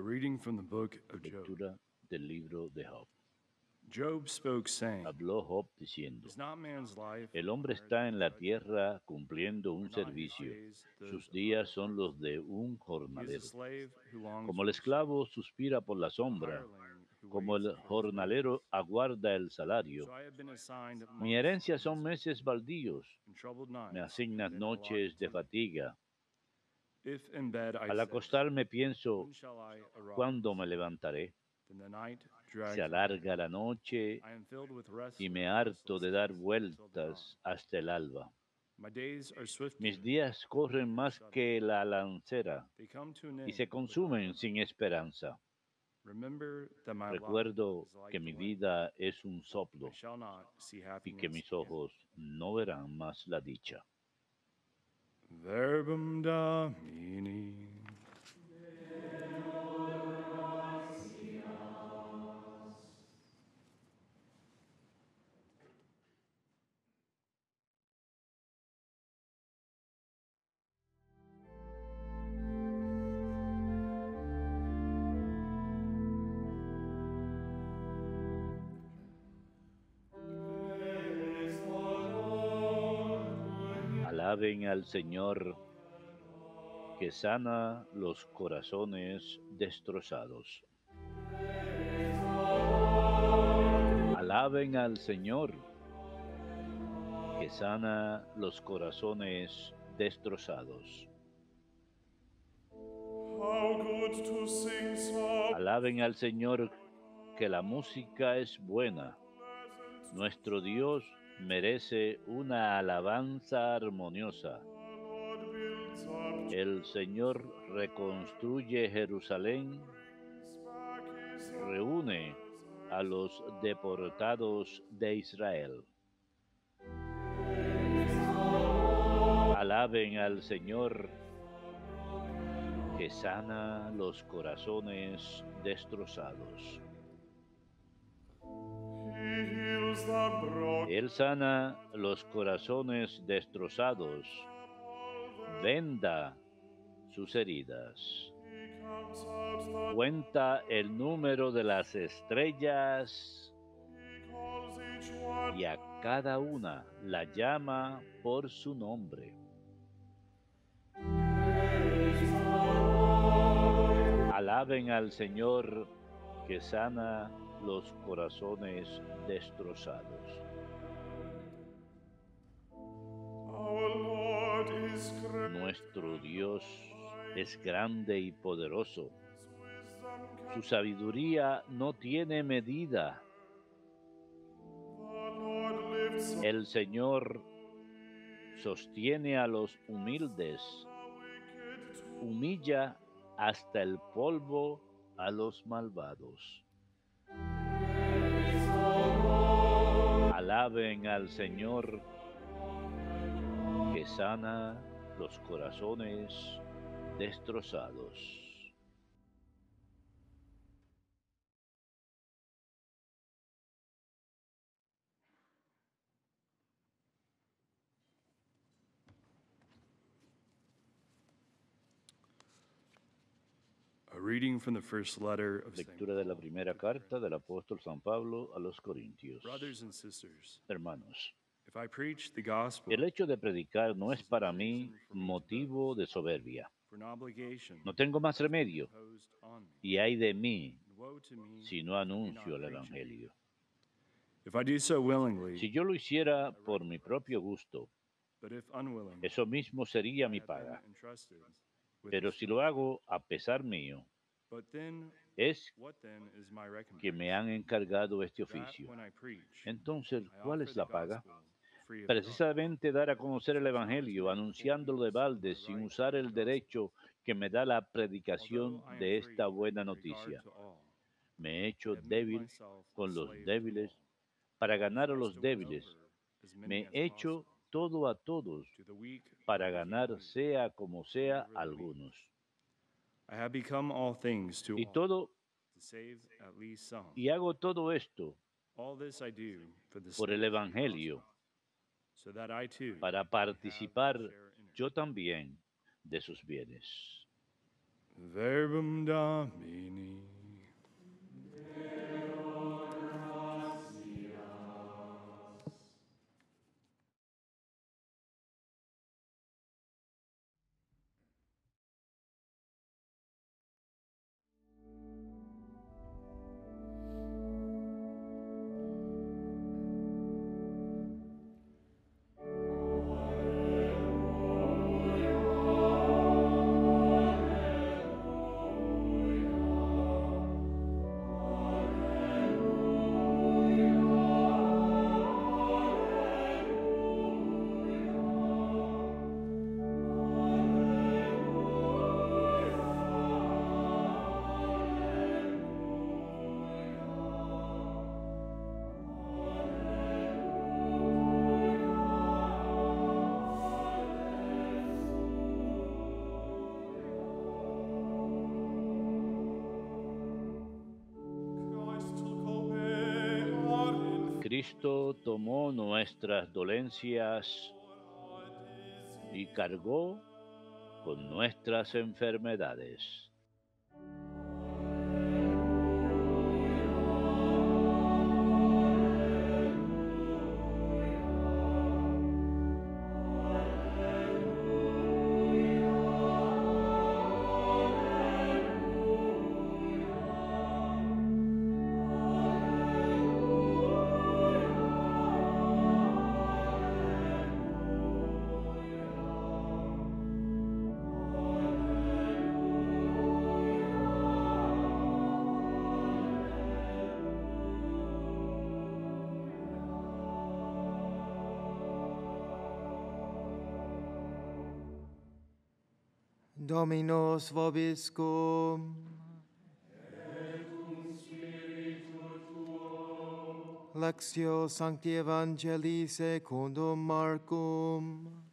Lectura del libro de Job. Habló Job diciendo, el hombre está en la tierra cumpliendo un servicio, sus días son los de un jornalero. Como el esclavo suspira por la sombra, como el jornalero aguarda el salario. Mi herencia son meses baldíos, me asignas noches de fatiga al acostarme pienso, ¿cuándo me levantaré? Se alarga la noche y me harto de dar vueltas hasta el alba. Mis días corren más que la lancera y se consumen sin esperanza. Recuerdo que mi vida es un soplo y que mis ojos no verán más la dicha. verbum Domini. al Señor que sana los corazones destrozados. Alaben al Señor que sana los corazones destrozados. Alaben al Señor que la música es buena. Nuestro Dios merece una alabanza armoniosa. El Señor reconstruye Jerusalén, reúne a los deportados de Israel. Alaben al Señor que sana los corazones destrozados. Él sana los corazones destrozados, venda sus heridas, cuenta el número de las estrellas y a cada una la llama por su nombre. Alaben al Señor que sana los corazones destrozados. Nuestro Dios es grande y poderoso. Su sabiduría no tiene medida. El Señor sostiene a los humildes, humilla hasta el polvo a los malvados. al Señor que sana los corazones destrozados. Lectura de la primera carta del apóstol San Pablo a los Corintios. Hermanos, el hecho de predicar no es para mí motivo de soberbia. No tengo más remedio y hay de mí si no anuncio el Evangelio. Si yo lo hiciera por mi propio gusto, eso mismo sería mi paga. Pero si lo hago a pesar mío, es que me han encargado este oficio. Entonces, ¿cuál es la paga? Precisamente dar a conocer el Evangelio, anunciándolo de balde, sin usar el derecho que me da la predicación de esta buena noticia. Me he hecho débil con los débiles para ganar a los débiles. Me he hecho todo a todos para ganar, sea como sea, algunos. Y todo, y hago todo esto por el Evangelio, para participar yo también de sus bienes. Cristo tomó nuestras dolencias y cargó con nuestras enfermedades. Dominus vobiscum. Lectio Sancti Evangelii secundum Marcum.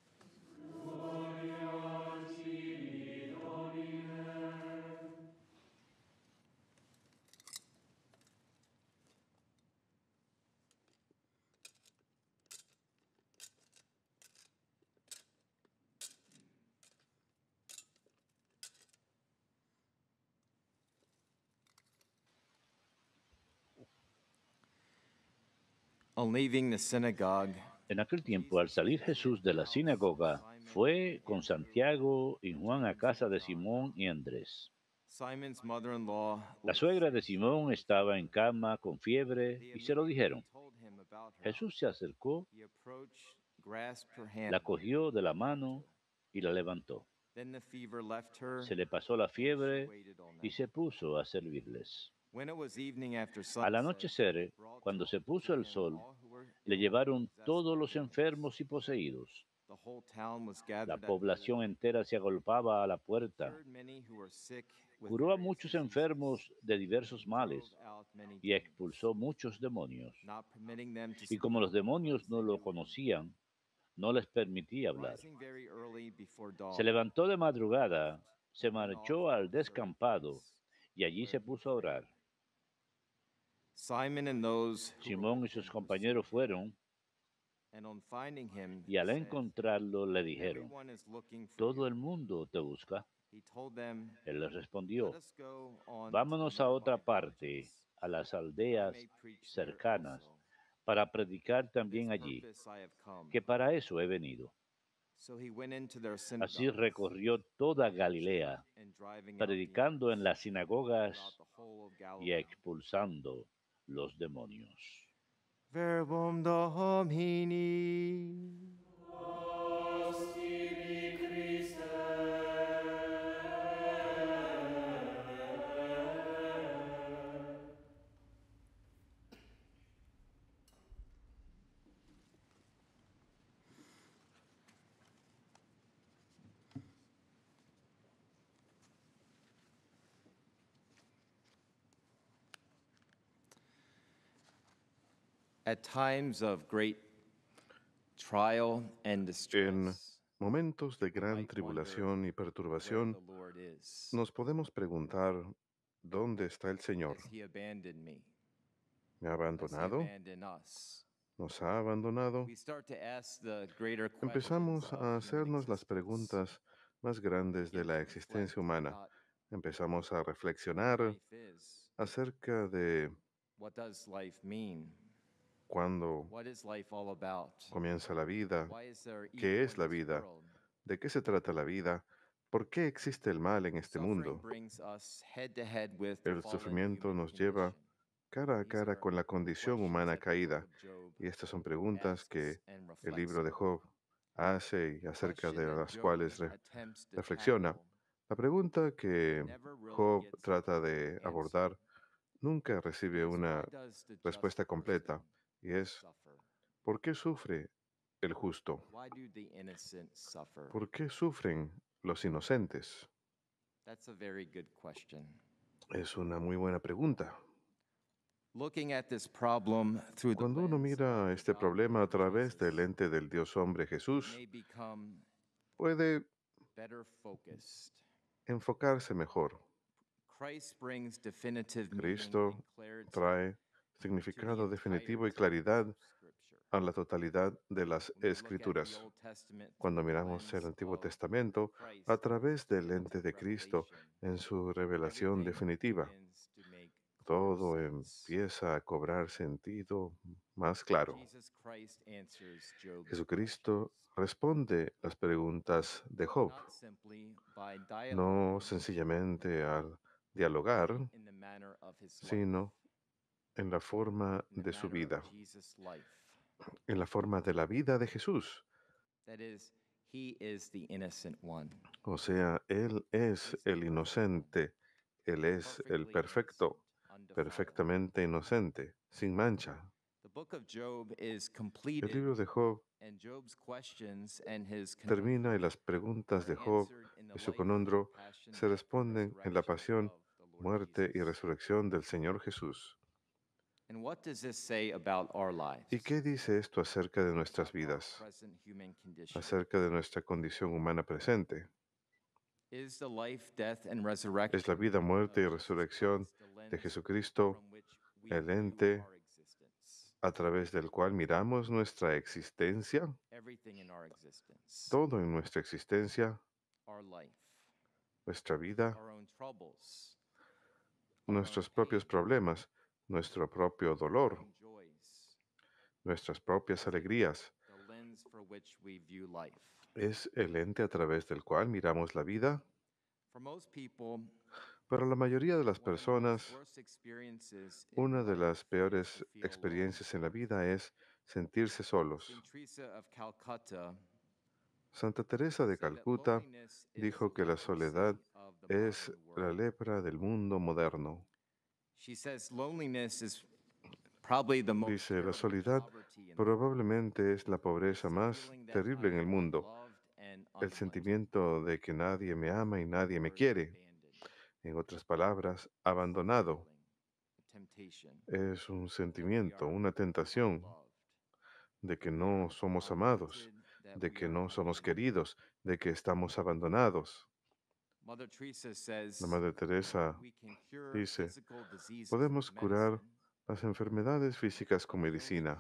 En aquel tiempo, al salir Jesús de la sinagoga, fue con Santiago y Juan a casa de Simón y Andrés. La suegra de Simón estaba en cama con fiebre y se lo dijeron. Jesús se acercó, la cogió de la mano y la levantó. Se le pasó la fiebre y se puso a servirles. Al anochecer, cuando se puso el sol, le llevaron todos los enfermos y poseídos. La población entera se agolpaba a la puerta. Curó a muchos enfermos de diversos males y expulsó muchos demonios. Y como los demonios no lo conocían, no les permitía hablar. Se levantó de madrugada, se marchó al descampado y allí se puso a orar. Simón y sus compañeros fueron y al encontrarlo le dijeron, todo el mundo te busca. Él les respondió, vámonos a otra parte, a las aldeas cercanas, para predicar también allí, que para eso he venido. Así recorrió toda Galilea, predicando en las sinagogas y expulsando los demonios. Verbum Domini. En momentos de gran tribulación y perturbación, nos podemos preguntar, ¿dónde está el Señor? ¿Me ha abandonado? ¿Nos ha abandonado? Empezamos a hacernos las preguntas más grandes de la existencia humana. Empezamos a reflexionar acerca de cuándo comienza la vida, qué es la vida, de qué se trata la vida, por qué existe el mal en este mundo. El sufrimiento nos lleva cara a cara con la condición humana caída. Y estas son preguntas que el libro de Job hace y acerca de las cuales reflexiona. La pregunta que Job trata de abordar nunca recibe una respuesta completa, y es, ¿por qué sufre el justo? ¿Por qué sufren los inocentes? Es una muy buena pregunta. Cuando uno mira este um, problema a través del lente del Dios hombre Jesús, puede enfocarse mejor. Cristo trae significado definitivo y claridad a la totalidad de las escrituras. Cuando miramos el Antiguo Testamento a través del lente de Cristo en su revelación definitiva, todo empieza a cobrar sentido más claro. Jesucristo responde las preguntas de Job, no sencillamente al dialogar, sino en la forma de su vida, en la forma de la vida de Jesús. O sea, Él es el inocente, Él es el perfecto, perfectamente inocente, sin mancha. El libro de Job termina y las preguntas de Job y su conundro se responden en la pasión, muerte y resurrección del Señor Jesús. ¿Y qué dice esto acerca de nuestras vidas, acerca de nuestra condición humana presente? ¿Es la vida, muerte y resurrección de Jesucristo el ente a través del cual miramos nuestra existencia? Todo en nuestra existencia, nuestra vida, nuestros propios problemas, nuestro propio dolor, nuestras propias alegrías. Es el lente a través del cual miramos la vida. Para la mayoría de las personas, una de las peores experiencias en la vida es sentirse solos. Santa Teresa de Calcuta dijo que la soledad es la lepra del mundo moderno. Dice, la soledad probablemente es la pobreza más terrible en el mundo, el sentimiento de que nadie me ama y nadie me quiere. En otras palabras, abandonado. Es un sentimiento, una tentación de que no somos amados, de que no somos queridos, de que estamos abandonados. La Madre Teresa dice, podemos curar las enfermedades físicas con medicina,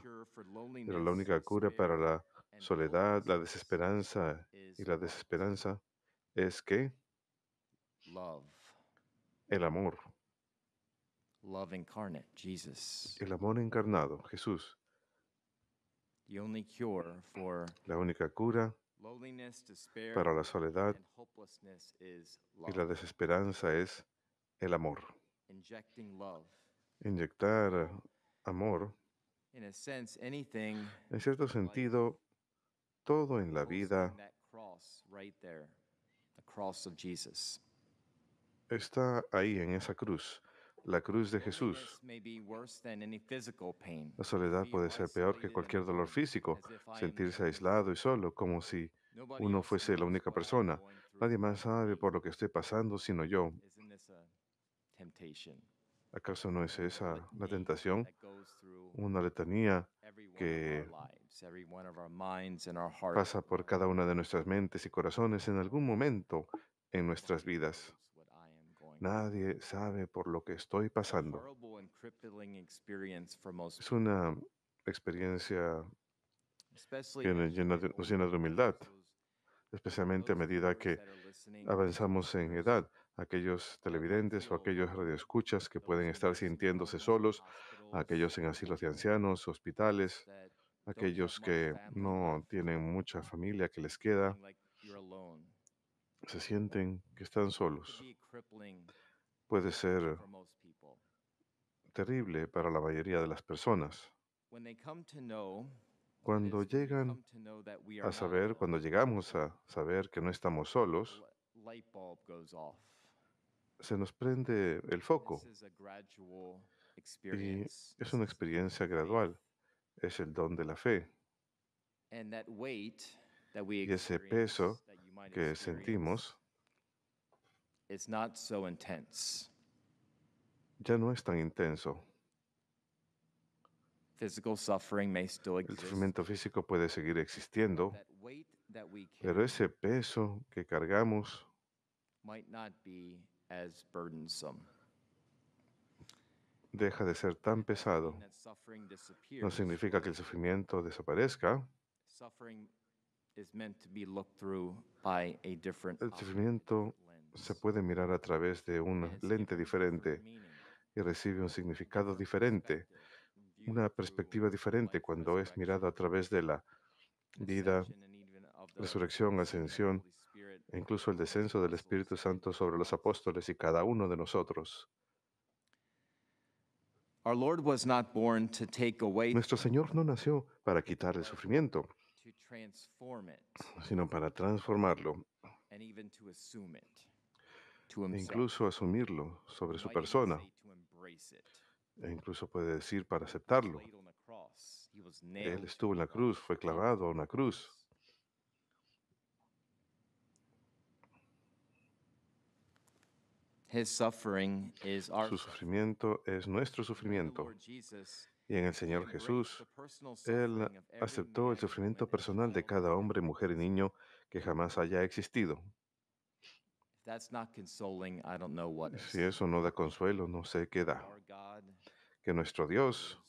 pero la única cura para la soledad, la desesperanza y la desesperanza es que el amor, el amor encarnado, Jesús, la única cura para la soledad y la desesperanza es el amor. Inyectar amor, en cierto sentido, todo en la vida está ahí en esa cruz, la cruz de Jesús. La soledad puede ser peor que cualquier dolor físico, sentirse aislado y solo, como si uno fuese la única persona. Nadie más sabe por lo que estoy pasando sino yo. ¿Acaso no es esa la tentación? Una letanía que pasa por cada una de nuestras mentes y corazones en algún momento en nuestras vidas. Nadie sabe por lo que estoy pasando. Es una experiencia que nos llena de, de humildad, especialmente a medida que avanzamos en edad. Aquellos televidentes o aquellos radioescuchas que pueden estar sintiéndose solos, aquellos en asilos de ancianos, hospitales, aquellos que no tienen mucha familia que les queda, se sienten que están solos. Puede ser terrible para la mayoría de las personas. Cuando llegan a saber, cuando llegamos a saber que no estamos solos, se nos prende el foco. Y es una experiencia gradual. Es el don de la fe. Y ese peso que sentimos ya no es tan intenso. El sufrimiento físico puede seguir existiendo, pero ese peso que cargamos deja de ser tan pesado. No significa que el sufrimiento desaparezca. El sufrimiento se puede mirar a través de un lente diferente y recibe un significado diferente, una perspectiva diferente cuando es mirado a través de la vida, resurrección, ascensión e incluso el descenso del Espíritu Santo sobre los apóstoles y cada uno de nosotros. Nuestro Señor no nació para quitar el sufrimiento sino para transformarlo e incluso asumirlo sobre su persona. E incluso puede decir para aceptarlo. Él estuvo en la cruz, fue clavado a una cruz. Su sufrimiento es nuestro sufrimiento y en el Señor Jesús, Él aceptó el sufrimiento personal de cada hombre, mujer y niño que jamás haya existido. Si eso no da consuelo, no sé qué da. Que nuestro Dios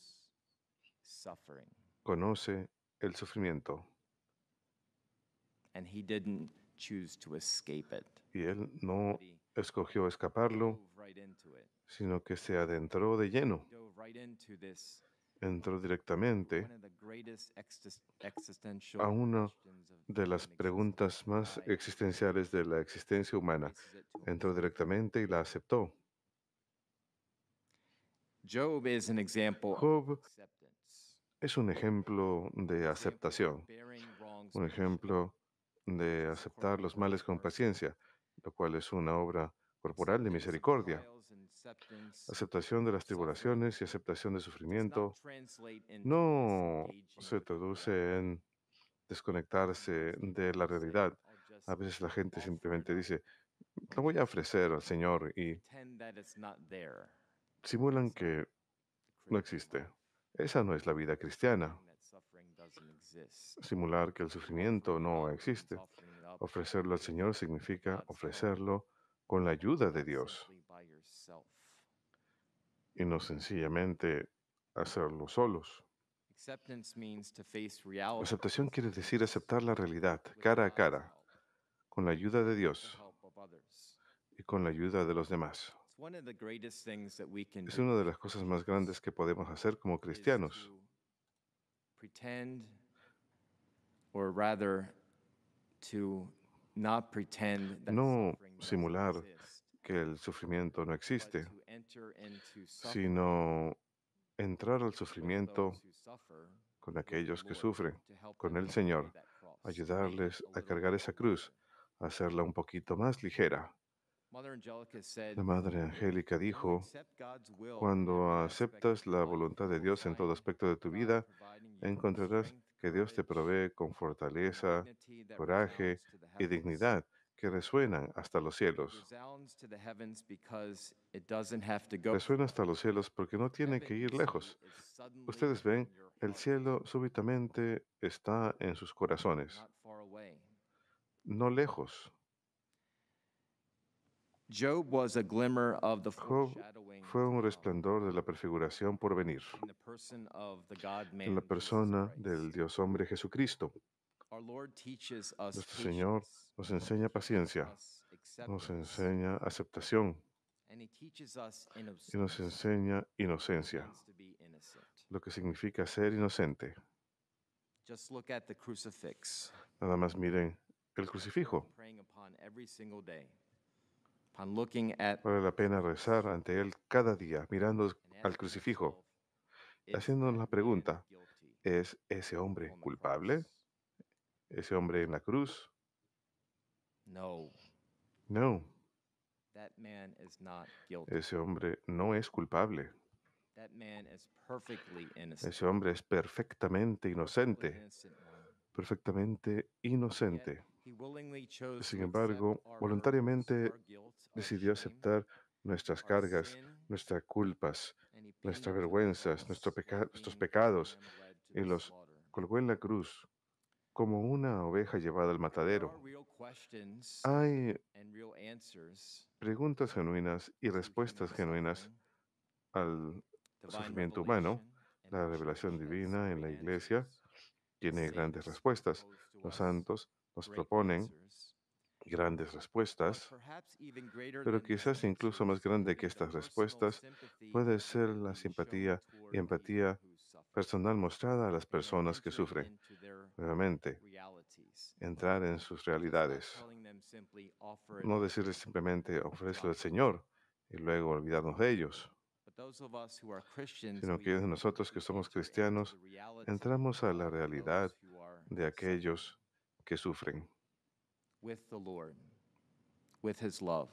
conoce el sufrimiento. Y Él no escogió escaparlo, sino que se adentró de lleno, entró directamente a una de las preguntas más existenciales de la existencia humana. Entró directamente y la aceptó. Job es un ejemplo de aceptación, un ejemplo de aceptar los males con paciencia, lo cual es una obra corporal de misericordia aceptación de las tribulaciones y aceptación de sufrimiento no se traduce en desconectarse de la realidad. A veces la gente simplemente dice, lo voy a ofrecer al Señor y simulan que no existe. Esa no es la vida cristiana. Simular que el sufrimiento no existe. Ofrecerlo al Señor significa ofrecerlo con la ayuda de Dios y no sencillamente hacerlo solos. Aceptación quiere decir aceptar la realidad cara a cara, con la ayuda de Dios y con la ayuda de los demás. Es una de las cosas más grandes que podemos hacer como cristianos. No simular que el sufrimiento no existe, sino entrar al sufrimiento con aquellos que sufren, con el Señor, ayudarles a cargar esa cruz, hacerla un poquito más ligera. La Madre Angélica dijo, cuando aceptas la voluntad de Dios en todo aspecto de tu vida, encontrarás que Dios te provee con fortaleza, coraje y dignidad que resuenan hasta los cielos. Resuena hasta los cielos porque no tiene que ir lejos. Ustedes ven, el cielo súbitamente está en sus corazones, no lejos. Job fue un resplandor de la prefiguración por venir en la persona del Dios hombre Jesucristo. Nuestro Señor nos enseña paciencia, nos enseña aceptación y nos enseña inocencia, lo que significa ser inocente. Nada más miren el crucifijo. Vale la pena rezar ante Él cada día, mirando al crucifijo, haciéndonos la pregunta, ¿es ese hombre culpable? ese hombre en la cruz. No. No. Ese hombre no es culpable. Ese hombre es perfectamente inocente. Perfectamente inocente. Sin embargo, voluntariamente decidió aceptar nuestras cargas, nuestras culpas, nuestras vergüenzas, nuestros pecados y los colgó en la cruz como una oveja llevada al matadero. Hay preguntas genuinas y respuestas genuinas al sufrimiento humano. La revelación divina en la iglesia tiene grandes respuestas. Los santos nos proponen grandes respuestas, pero quizás incluso más grande que estas respuestas puede ser la simpatía y empatía personal mostrada a las personas que sufren, nuevamente, entrar en sus realidades. No decirles simplemente, ofrécelo al Señor y luego olvidarnos de ellos, sino que nosotros que somos cristianos entramos a la realidad de aquellos que sufren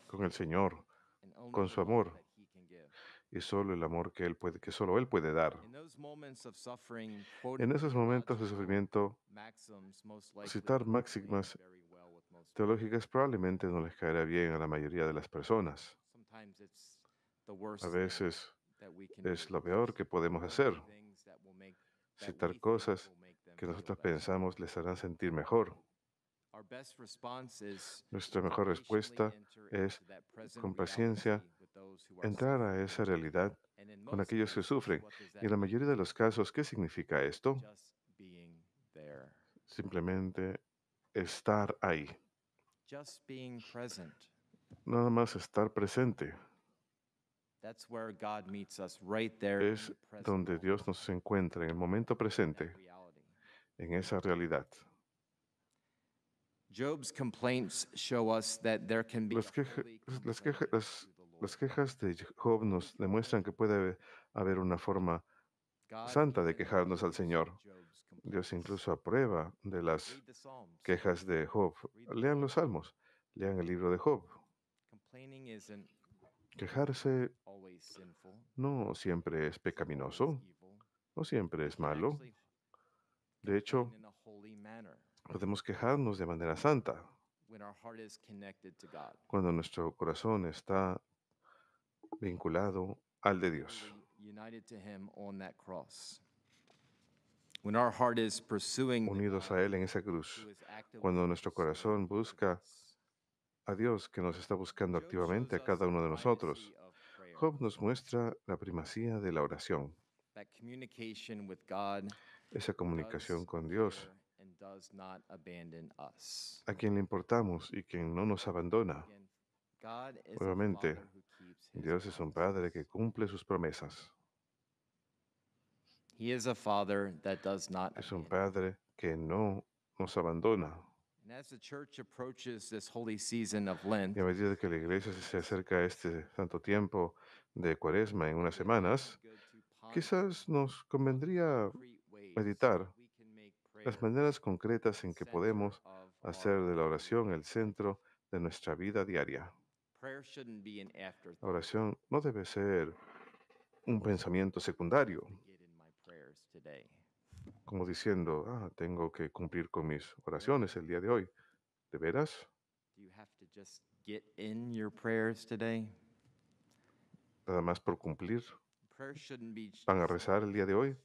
con el Señor, con su amor y solo el amor que él puede, que solo él puede dar. En esos momentos de sufrimiento, citar pues, máximas teológicas probablemente no les caerá bien a la mayoría de las personas. A veces es lo peor que podemos hacer. Citar cosas que nosotros pensamos les harán sentir mejor. Nuestra mejor respuesta es, con paciencia, entrar a esa realidad con aquellos que sufren. Y en la mayoría de los casos, ¿qué significa esto? Simplemente estar ahí. Nada más estar presente. Es donde Dios nos encuentra en el momento presente, en esa realidad. Job's complaints show us that there can be las, las quejas de Job nos demuestran que puede haber una forma santa de quejarnos al Señor. Dios incluso aprueba de las quejas de Job. Lean los salmos, lean el libro de Job. Quejarse no siempre es pecaminoso, no siempre es malo. De hecho, podemos quejarnos de manera santa cuando nuestro corazón está vinculado al de Dios. Unidos a Él en esa cruz, cuando nuestro corazón busca a Dios que nos está buscando activamente a cada uno de nosotros, Job nos muestra la primacía de la oración, esa comunicación con Dios, a quien le importamos y quien no nos abandona. Nuevamente, Dios es un Padre que cumple sus promesas. es un Padre que no nos abandona. y a medida que la iglesia se acerca a este santo tiempo de cuaresma en unas semanas, quizás nos convendría meditar las maneras concretas en que podemos hacer de la oración el centro de nuestra vida diaria. La oración no debe ser un pensamiento secundario, como diciendo, ah, tengo que cumplir con mis oraciones el día de hoy. ¿De veras? Nada más por cumplir. ¿Van a rezar el día de hoy?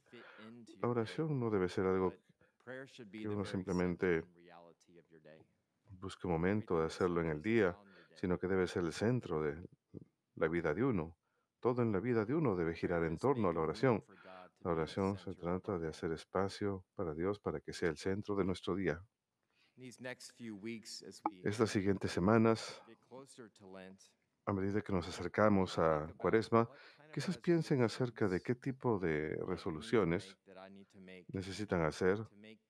La oración no debe ser algo que uno simplemente busque un momento de hacerlo en el día sino que debe ser el centro de la vida de uno. Todo en la vida de uno debe girar en torno a la oración. La oración se trata de hacer espacio para Dios para que sea el centro de nuestro día. Estas siguientes semanas, a medida que nos acercamos a Cuaresma, quizás piensen acerca de qué tipo de resoluciones necesitan hacer,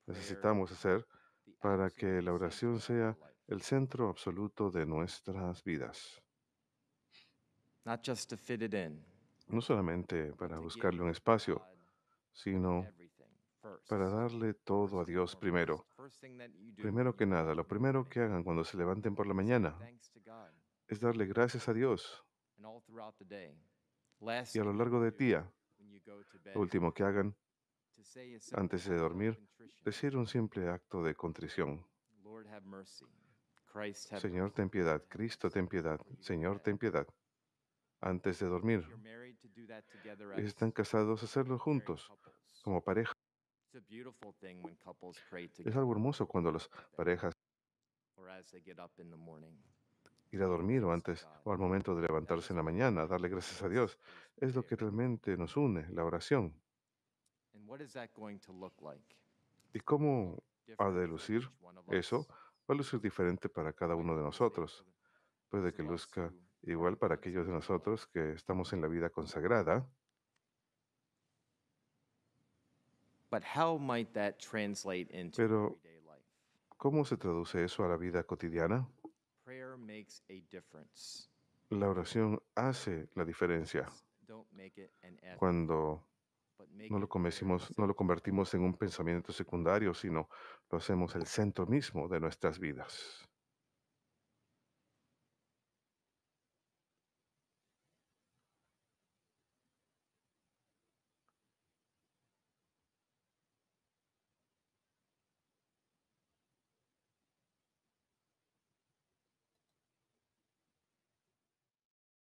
necesitamos hacer para que la oración sea el centro absoluto de nuestras vidas. no solamente para buscarle un espacio, sino para darle todo a Dios primero. Primero que nada, lo primero que hagan cuando se levanten por la mañana es darle gracias a Dios. Y a lo largo del día, lo último que hagan antes de dormir, decir un simple acto de contrición. Señor, ten piedad. Cristo, ten piedad. Señor, ten piedad. Antes de dormir. Están casados a hacerlo juntos, como pareja. Es algo hermoso cuando las parejas ir a dormir o antes o al momento de levantarse en la mañana, darle gracias a Dios. Es lo que realmente nos une, la oración. ¿Y cómo ha de lucir eso? va es diferente para cada uno de nosotros. Puede que luzca igual para aquellos de nosotros que estamos en la vida consagrada. Pero, ¿cómo se traduce eso a la vida cotidiana? La oración hace la diferencia. Cuando no lo, no lo convertimos en un pensamiento secundario, sino lo hacemos el centro mismo de nuestras vidas.